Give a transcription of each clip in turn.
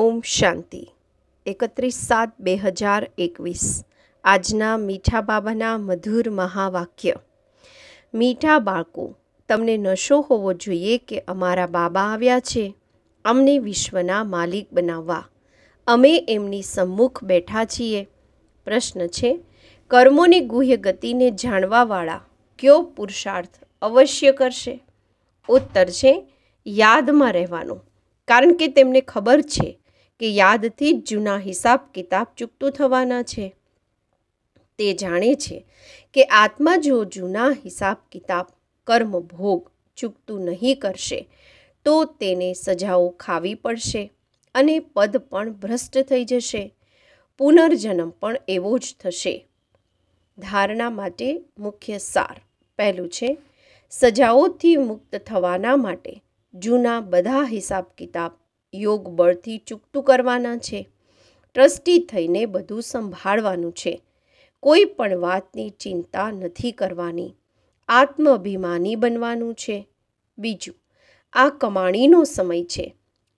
ઓમ શાંતિ એકત્રીસ સાત બે હજાર એકવીસ આજના મીઠા બાબાના મધુર મહાવાક્ય મીઠા બાળકો તમને નશો હોવો જોઈએ કે અમારા બાબા આવ્યા છે અમને વિશ્વના માલિક બનાવવા અમે એમની સમ્મુખ બેઠા છીએ પ્રશ્ન છે કર્મોની ગુહ્ય ગતિને જાણવાવાળા કયો પુરુષાર્થ અવશ્ય કરશે ઉત્તર છે યાદમાં રહેવાનું કારણ કે તેમને ખબર છે કે યાદથી જ જૂના હિસાબ કિતાબ ચૂકતું થવાના છે તે જાણે છે કે આત્મા જો જૂના હિસાબ કિતાબ કર્મ ભોગ ચૂકતું નહીં કરશે તો તેને સજાઓ ખાવી પડશે અને પદ પણ ભ્રષ્ટ થઈ જશે પુનર્જન્મ પણ એવો જ થશે ધારણા માટે મુખ્ય સાર પહેલું છે સજાઓથી મુક્ત થવાના માટે જૂના બધા હિસાબ કિતાબ યોગ બળથી ચૂકતું કરવાના છે ટ્રસ્ટી થઈને બધું સંભાળવાનું છે કોઈ પણ વાતની ચિંતા નથી કરવાની આત્મઅભિમાની બનવાનું છે બીજું આ કમાણીનો સમય છે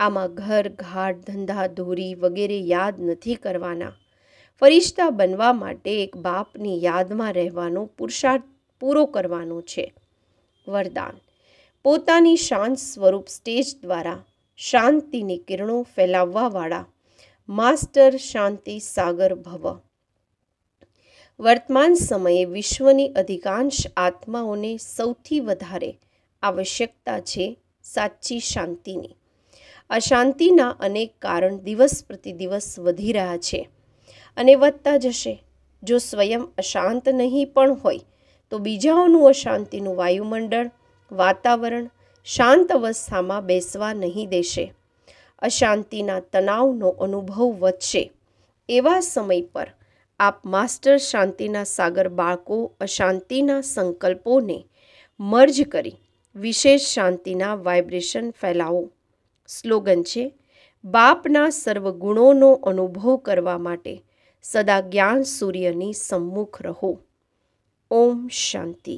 આમાં ઘર ઘાટ ધંધા ધોરી વગેરે યાદ નથી કરવાના ફરિશ્તા બનવા માટે એક બાપની યાદમાં રહેવાનો પુરુષાર્થ પૂરો કરવાનો છે વરદાન પોતાની શાંત સ્વરૂપ સ્ટેજ દ્વારા શાંતિની કિરણો ફેલાવવાવાળા માસ્ટર શાંતિ સાગર ભવ વર્તમાન સમયે વિશ્વની અધિકાંશ આત્માઓને સૌથી વધારે આવશ્યકતા છે સાચી શાંતિની અશાંતિના અનેક કારણ દિવસ પ્રતિ દિવસ વધી રહ્યા છે અને વધતા જશે જો સ્વયં અશાંત નહીં પણ હોય તો બીજાઓનું અશાંતિનું વાયુમંડળ વાતાવરણ શાંત અવસ્થામાં બેસવા નહીં દેશે અશાંતિના તણાવનો અનુભવ વધશે એવા સમય પર આપ માસ્ટર શાંતિના સાગર બાળકો અશાંતિના સંકલ્પોને મર્જ કરી વિશેષ શાંતિના વાઇબ્રેશન ફેલાવો સ્લોગન છે બાપના સર્વગુણોનો અનુભવ કરવા માટે સદા જ્ઞાન સૂર્યની સમ્મુખ રહો ઓમ શાંતિ